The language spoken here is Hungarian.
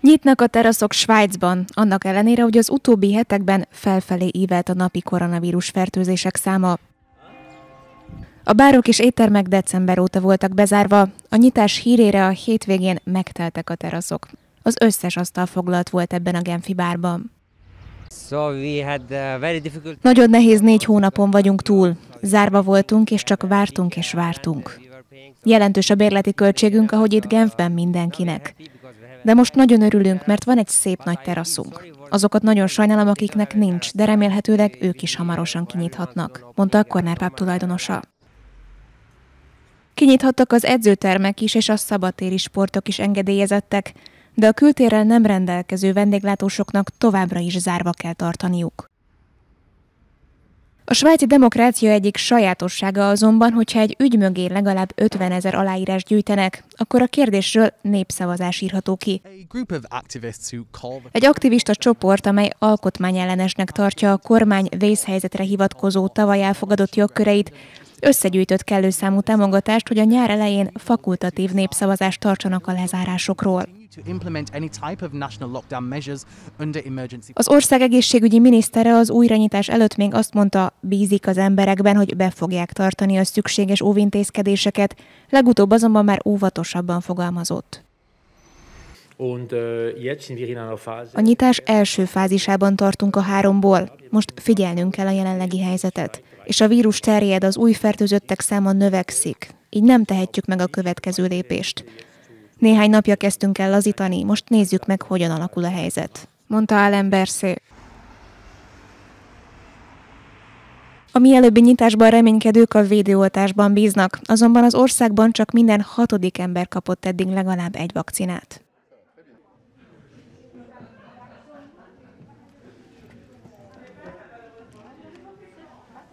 Nyitnak a teraszok Svájcban, annak ellenére, hogy az utóbbi hetekben felfelé ívelt a napi koronavírus fertőzések száma. A bárok és éttermek december óta voltak bezárva, a nyitás hírére a hétvégén megteltek a teraszok. Az összes asztal foglalt volt ebben a Genfi bárban. So uh, difficult... Nagyon nehéz négy hónapon vagyunk túl. Zárva voltunk, és csak vártunk és vártunk. Jelentős a bérleti költségünk, ahogy itt Genfben mindenkinek. De most nagyon örülünk, mert van egy szép nagy teraszunk. Azokat nagyon sajnálom, akiknek nincs, de remélhetőleg ők is hamarosan kinyithatnak, mondta a kornárpáp tulajdonosa. Kinyithattak az edzőtermek is, és a szabadtéri sportok is engedélyezettek, de a kültérrel nem rendelkező vendéglátósoknak továbbra is zárva kell tartaniuk svájci demokrácia egyik sajátossága azonban, hogyha egy ügy mögé legalább 50 ezer aláírás gyűjtenek, akkor a kérdésről népszavazás írható ki. Egy aktivista csoport, amely alkotmányellenesnek tartja a kormány vészhelyzetre hivatkozó tavaly elfogadott jogköreit, összegyűjtött kellő számú támogatást, hogy a nyár elején fakultatív népszavazást tartsanak a lezárásokról. Az ország egészségügyi minisztere az újranyitás előtt még azt mondta, bízik az emberekben, hogy be fogják tartani a szükséges óvintézkedéseket, legutóbb azonban már óvatosabban fogalmazott. Äh, a nyitás első fázisában tartunk a háromból. Most figyelnünk kell a jelenlegi helyzetet. És a vírus terjed, az új fertőzöttek száma növekszik. Így nem tehetjük meg a következő lépést. Néhány napja kezdtünk el lazítani, most nézzük meg, hogyan alakul a helyzet, mondta Allen Berszé. A mielőbbi nyitásban reménykedők a védőoltásban bíznak, azonban az országban csak minden hatodik ember kapott eddig legalább egy vakcinát.